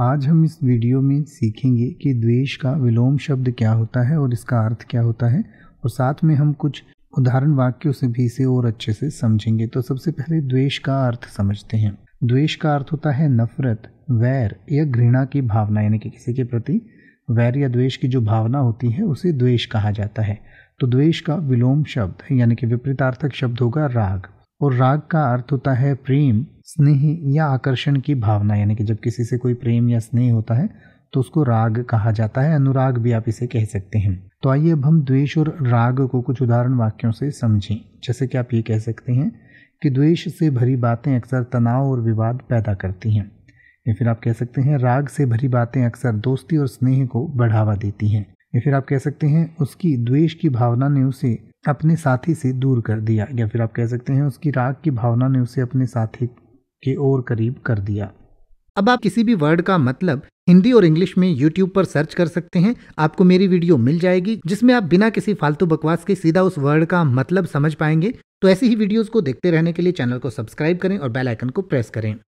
आज हम इस वीडियो में सीखेंगे कि द्वेष का विलोम शब्द क्या होता है और इसका अर्थ क्या होता है और साथ में हम कुछ उदाहरण वाक्यों से भी इसे और अच्छे से समझेंगे तो सबसे पहले द्वेष का अर्थ समझते हैं द्वेष का अर्थ होता है नफरत वैर या घृणा की भावना यानी कि किसी के प्रति वैर या द्वेष की जो भावना होती है उसे द्वेष कहा जाता है तो द्वेष का विलोम शब्द यानी कि विपरीतार्थक शब्द होगा राग और राग का अर्थ होता है प्रेम स्नेह या आकर्षण की भावना यानी कि जब किसी से कोई प्रेम या स्नेह होता है तो उसको राग कहा जाता है अनुराग भी आप इसे कह सकते हैं तो आइए अब हम द्वेष और राग को कुछ उदाहरण वाक्यों से समझें जैसे कि आप ये कह सकते हैं कि द्वेष से भरी बातें अक्सर तनाव और विवाद पैदा करती हैं या फिर आप कह सकते हैं राग से भरी बातें अक्सर दोस्ती और स्नेह को बढ़ावा देती हैं या फिर आप कह सकते हैं उसकी द्वेष की भावना ने उसे अपने साथी से दूर कर दिया या फिर आप कह सकते हैं उसकी राग की भावना ने उसे अपने साथी के और करीब कर दिया अब आप किसी भी वर्ड का मतलब हिंदी और इंग्लिश में YouTube पर सर्च कर सकते हैं आपको मेरी वीडियो मिल जाएगी जिसमें आप बिना किसी फालतू बकवास के सीधा उस वर्ड का मतलब समझ पाएंगे तो ऐसी ही वीडियोस को देखते रहने के लिए चैनल को सब्सक्राइब करें और बेल आइकन को प्रेस करें